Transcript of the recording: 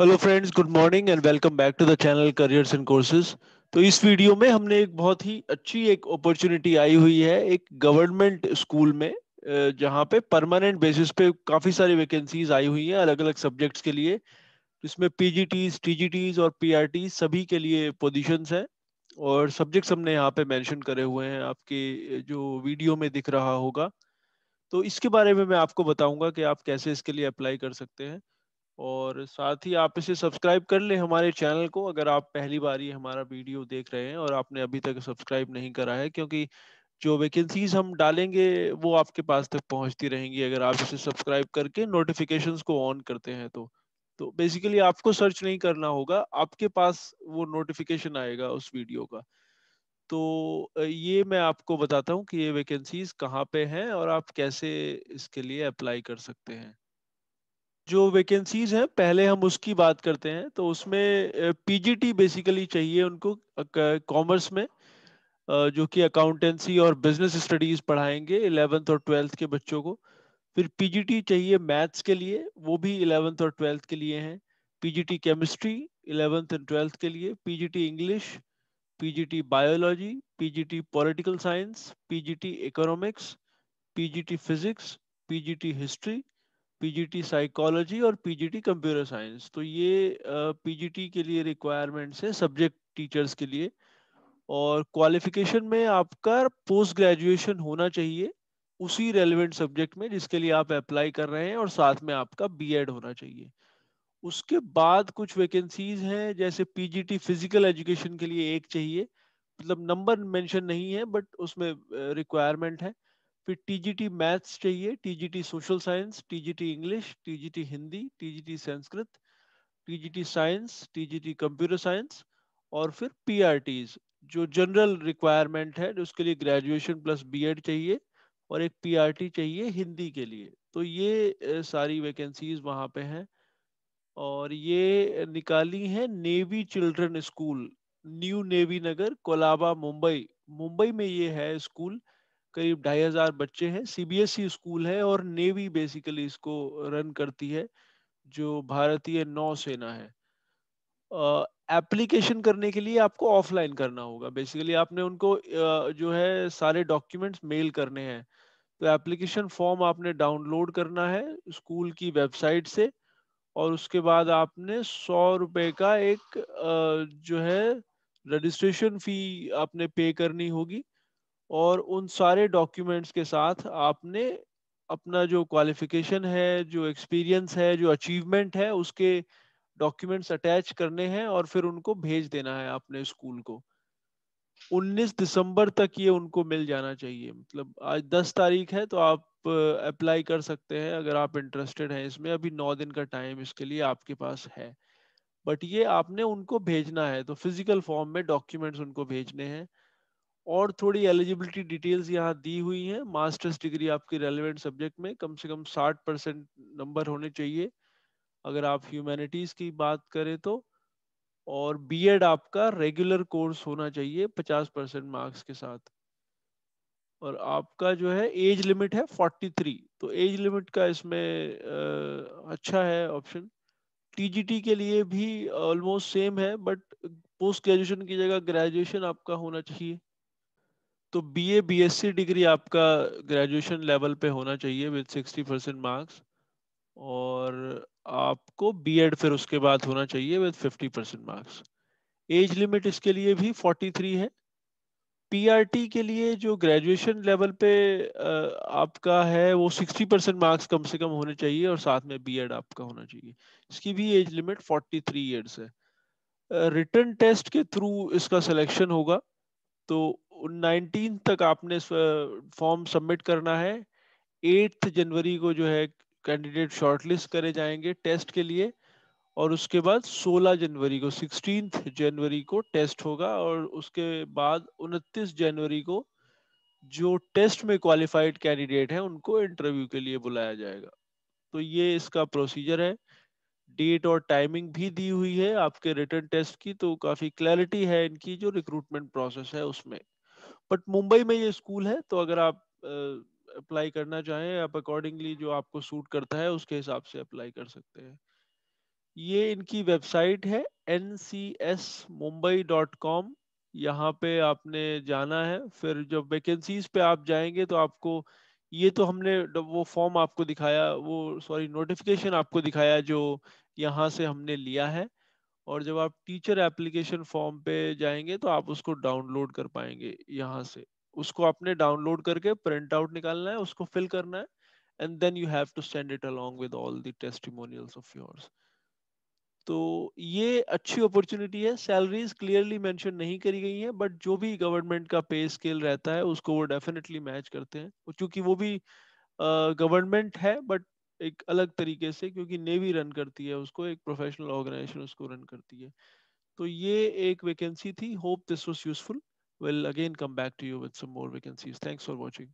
hello friends good morning and welcome back to the channel careers and courses तो इस video में हमने एक बहुत ही अच्छी एक अपॉर्चुनिटी आई हुई है एक गवर्नमेंट स्कूल में जहाँ पे परमानेंट बेसिस पे काफी सारी वैकेंसीज आई हुई हैं अलग अलग सब्जेक्ट्स के लिए इसमें पीजीटीज टीजीटीज और पी सभी के लिए पोजिशन है और सब्जेक्ट्स हमने यहाँ पे मैंशन करे हुए हैं आपके जो वीडियो में दिख रहा होगा तो इसके बारे में मैं आपको बताऊंगा कि आप कैसे इसके लिए अप्लाई कर सकते हैं और साथ ही आप इसे सब्सक्राइब कर ले हमारे चैनल को अगर आप पहली बार ये हमारा वीडियो देख रहे हैं और आपने अभी तक सब्सक्राइब नहीं करा है क्योंकि जो वैकेंसीज हम डालेंगे वो आपके पास तक पहुंचती रहेंगी अगर आप इसे सब्सक्राइब करके नोटिफिकेशंस को ऑन करते हैं तो तो बेसिकली आपको सर्च नहीं करना होगा आपके पास वो नोटिफिकेशन आएगा उस वीडियो का तो ये मैं आपको बताता हूँ कि ये वैकेंसीज कहाँ पे हैं और आप कैसे इसके लिए अप्लाई कर सकते हैं जो वैकेंसीज हैं पहले हम उसकी बात करते हैं तो उसमें पीजीटी बेसिकली चाहिए उनको कॉमर्स में जो कि अकाउंटेंसी और बिजनेस स्टडीज पढ़ाएंगे इलेवेंथ और ट्वेल्थ के बच्चों को फिर पीजीटी चाहिए मैथ्स के लिए वो भी इलेवेंथ और ट्वेल्थ के लिए हैं PGT chemistry eleventh and twelfth के लिए PGT English PGT biology PGT political science PGT economics PGT physics PGT history PGT psychology और पीजीटी कंप्यूटर साइंस तो ये पीजीटी के लिए रिक्वायरमेंट्स है सब्जेक्ट टीचर्स के लिए और क्वालिफिकेशन में आपका पोस्ट ग्रेजुएशन होना चाहिए उसी रेलिवेंट सब्जेक्ट में जिसके लिए आप अप्लाई कर रहे हैं और साथ में आपका बीएड होना चाहिए उसके बाद कुछ वैकेंसीज हैं जैसे पीजीटी फिजिकल एजुकेशन के लिए एक चाहिए मतलब नंबर मेंशन नहीं है बट उसमें रिक्वायरमेंट है फिर टीजीटी मैथ्स चाहिए TGT social science TGT English TGT Hindi TGT Sanskrit TGT science TGT computer science और फिर पीआरटीज जो जनरल रिक्वायरमेंट है उसके लिए ग्रेजुएशन प्लस बीएड चाहिए और एक पीआरटी चाहिए हिंदी के लिए तो ये सारी वैकेंसीज वहाँ पे हैं और ये निकाली है navy children school new navy Nagar Colaba Mumbai Mumbai में ये है स्कूल करीब ढाई हजार बच्चे हैं सीबीएसई e स्कूल है और नेवी बेसिकली इसको रन करती है जो भारतीय नौसेना है एप्लीकेशन uh, करने के लिए आपको ऑफलाइन करना होगा बेसिकली आपने उनको uh, जो है सारे डॉक्यूमेंट्स मेल करने हैं तो एप्लीकेशन फॉर्म आपने डाउनलोड करना है स्कूल की वेबसाइट से और उसके बाद आपने सौ रुपये का एक uh, जो है रजिस्ट्रेशन फी आपने पे करनी होगी और उन सारे डॉक्यूमेंट्स के साथ आपने अपना जो क्वालिफिकेशन है जो एक्सपीरियंस है जो अचीवमेंट है उसके डॉक्यूमेंट्स अटैच करने हैं और फिर उनको भेज देना है आपने स्कूल को 19 दिसंबर तक ये उनको मिल जाना चाहिए मतलब आज 10 तारीख है तो आप अप्लाई कर सकते हैं अगर आप इंटरेस्टेड हैं इसमें अभी 9 दिन का टाइम इसके लिए आपके पास है बट ये आपने उनको भेजना है तो फिजिकल फॉर्म में डॉक्यूमेंट्स उनको भेजने हैं और थोड़ी एलिजिबिलिटी डिटेल्स यहाँ दी हुई हैं मास्टर्स डिग्री आपकी रेलिवेंट सब्जेक्ट में कम से कम 60 परसेंट नंबर होने चाहिए अगर आप ह्यूमैनिटीज की बात करें तो और बीएड आपका रेगुलर कोर्स होना चाहिए 50 परसेंट मार्क्स के साथ और आपका जो है एज लिमिट है 43 तो एज लिमिट का इसमें आ, अच्छा है ऑप्शन टीजीटी के लिए भी ऑलमोस्ट सेम है बट पोस्ट ग्रेजुएशन की जगह ग्रेजुएशन आपका होना चाहिए तो B B A S C degree आपका ग्रेजुएशन लेवल पे होना चाहिए विद सिक्सटी परसेंट मार्क्स और आपको बी एड फिर उसके बाद होना चाहिए with fifty percent marks age limit इसके लिए भी फोर्टी थ्री है पी आर टी के लिए जो ग्रेजुएशन लेवल पे आपका है वो सिक्सटी परसेंट मार्क्स कम से कम होने चाहिए और साथ में बी एड आपका होना चाहिए इसकी भी age limit forty three years है रिटर्न टेस्ट के थ्रू इसका सिलेक्शन होगा तो नाइनटीन तक आपने फॉर्म सबमिट करना है एट्थ जनवरी को जो है कैंडिडेट शॉर्टलिस्ट करे जाएंगे टेस्ट के लिए और उसके बाद 16 जनवरी को सिक्सटीन जनवरी को टेस्ट होगा और उसके बाद 29 जनवरी को जो टेस्ट में क्वालिफाइड कैंडिडेट हैं उनको इंटरव्यू के लिए बुलाया जाएगा तो ये इसका प्रोसीजर है डेट और टाइमिंग भी दी हुई है आपके रिटर्न टेस्ट की तो काफ़ी क्लैरिटी है इनकी जो रिक्रूटमेंट प्रोसेस है उसमें बट मुंबई में ये स्कूल है तो अगर आप अप्लाई करना चाहें आप अकॉर्डिंगली जो आपको सूट करता है उसके हिसाब से अप्लाई कर सकते हैं ये इनकी वेबसाइट है N C S Mumbai dot com यहाँ पे आपने जाना है फिर जब वैकेंसीज पे आप जाएंगे तो आपको ये तो हमने वो फॉर्म आपको दिखाया वो सॉरी नोटिफिकेशन आपको दिखाया जो यहाँ से हमने लिया है और जब आप टीचर एप्लीकेशन फॉर्म पे जाएंगे तो आप उसको डाउनलोड कर पाएंगे यहाँ से उसको आपने डाउनलोड करके प्रिंट आउट निकालना है उसको फिल करना है and then you have to send it along with all the testimonials of yours तो ये अच्छी अपॉर्चुनिटी है सैलरीज क्लियरली मेंशन नहीं करी गई है बट जो भी गवर्नमेंट का पे स्केल रहता है उसको वो डेफिनेटली मैच करते हैं क्योंकि वो भी गवर्नमेंट uh, है बट एक अलग तरीके से क्योंकि नेवी रन करती है उसको एक प्रोफेशनल ऑर्गेनाइजेशन उसको रन करती है तो ये एक वैकेंसी थी hope this was useful will again come back to you with some more vacancies thanks for watching